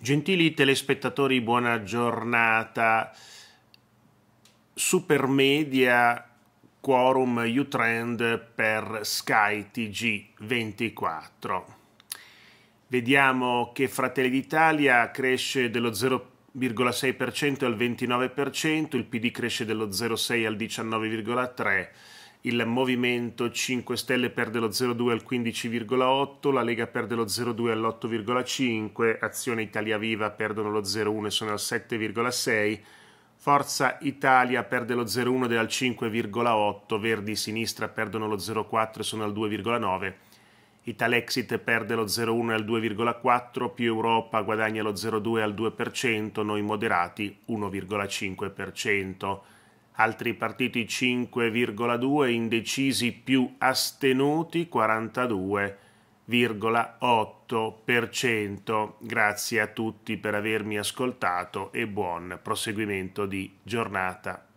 Gentili telespettatori, buona giornata. Supermedia Quorum U-Trend per Sky TG24. Vediamo che Fratelli d'Italia cresce dello 0,6% al 29%, il PD cresce dello 0,6 al 19,3%, il Movimento 5 Stelle perde lo 0,2 al 15,8, la Lega perde lo 0,2 all'8,5, Azione Italia Viva perdono lo 0,1 e sono al 7,6, Forza Italia perde lo 0,1 ed è al 5,8, Verdi Sinistra perdono lo 0,4 e sono al 2,9. Italexit perde lo 0,1 al 2,4, più Europa guadagna lo 0,2 al 2%, noi moderati 1,5% altri partiti 5,2, indecisi più astenuti 42,8%. Grazie a tutti per avermi ascoltato e buon proseguimento di giornata.